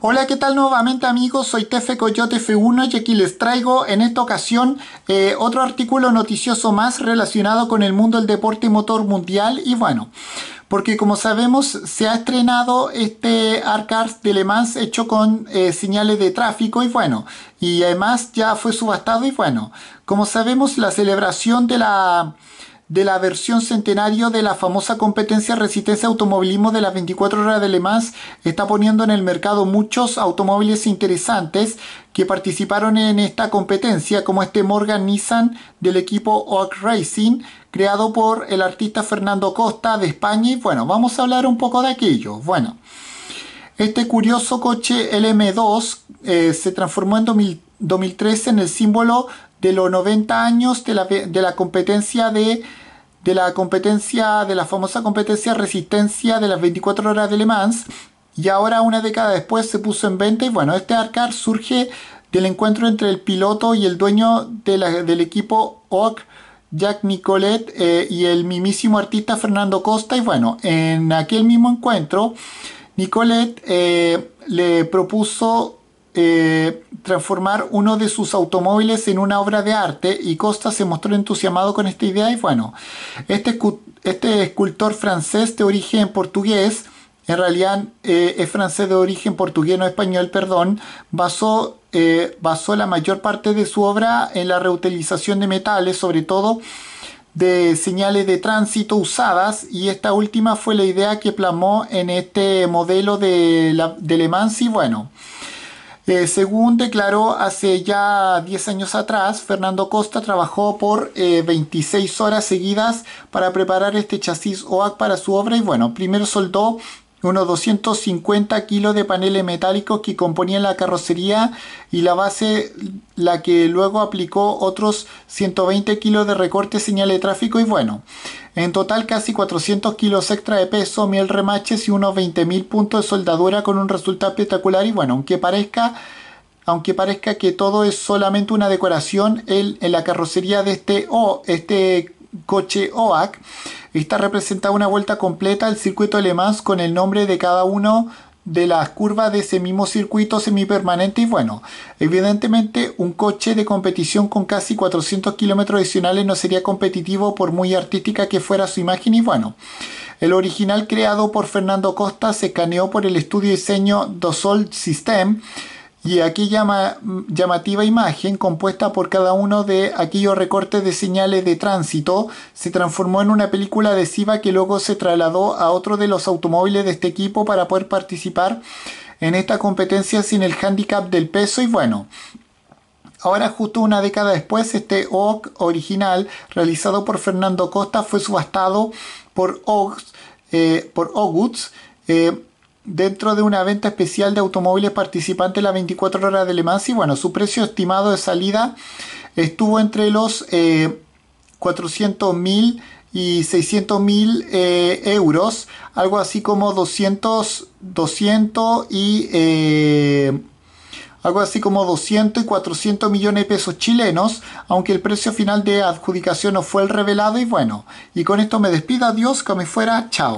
Hola, ¿qué tal nuevamente amigos? Soy Tefe Coyote F1 y aquí les traigo en esta ocasión eh, otro artículo noticioso más relacionado con el mundo del deporte motor mundial y bueno, porque como sabemos se ha estrenado este Arcars de Le Mans hecho con eh, señales de tráfico y bueno, y además ya fue subastado y bueno, como sabemos la celebración de la de la versión centenario de la famosa competencia Resistencia Automovilismo de las 24 horas de Le Mans está poniendo en el mercado muchos automóviles interesantes que participaron en esta competencia, como este Morgan Nissan del equipo Oak Racing, creado por el artista Fernando Costa de España. Y bueno, vamos a hablar un poco de aquello. Bueno, este curioso coche LM2 eh, se transformó en 2013 en el símbolo de los 90 años de la, competencia de, de la competencia de la famosa competencia resistencia de las 24 horas de Le Mans y ahora una década después se puso en venta y bueno, este arcar surge del encuentro entre el piloto y el dueño del equipo OC, Jack Nicolet, eh, y el mismísimo artista Fernando Costa. Y bueno, en aquel mismo encuentro, Nicolet eh, le propuso eh, transformar uno de sus automóviles en una obra de arte y Costa se mostró entusiasmado con esta idea y bueno, este, este escultor francés de origen portugués, en realidad eh, es francés de origen portugués, no español, perdón, basó, eh, basó la mayor parte de su obra en la reutilización de metales, sobre todo de señales de tránsito usadas y esta última fue la idea que plamó en este modelo de, de Le Mans y bueno, eh, según declaró hace ya 10 años atrás, Fernando Costa trabajó por 26 eh, horas seguidas para preparar este chasis OAC para su obra y bueno, primero soltó unos 250 kilos de paneles metálicos que componían la carrocería y la base, la que luego aplicó otros 120 kilos de recorte, señal de tráfico y bueno. En total casi 400 kilos extra de peso, miel remaches y unos 20.000 puntos de soldadura con un resultado espectacular y bueno, aunque parezca aunque parezca que todo es solamente una decoración, el, en la carrocería de este, o este coche OAC Esta representa una vuelta completa al circuito Le Mans con el nombre de cada uno de las curvas de ese mismo circuito semipermanente y bueno, evidentemente un coche de competición con casi 400 kilómetros adicionales no sería competitivo por muy artística que fuera su imagen y bueno, el original creado por Fernando Costa se escaneó por el estudio diseño Dosol System y aquí llamativa imagen compuesta por cada uno de aquellos recortes de señales de tránsito se transformó en una película adhesiva que luego se trasladó a otro de los automóviles de este equipo para poder participar en esta competencia sin el hándicap del peso y bueno, Ahora, justo una década después, este OG original, realizado por Fernando Costa, fue subastado por OGS, eh, por Oguts, dentro de una venta especial de automóviles participantes la 24 horas de Le Mans y bueno, su precio estimado de salida estuvo entre los eh, y 600.000 mil eh, euros, algo así como 200, 200 y... Eh, algo así como 200 y 400 millones de pesos chilenos, aunque el precio final de adjudicación no fue el revelado y bueno, y con esto me despido, adiós, que me fuera, chao.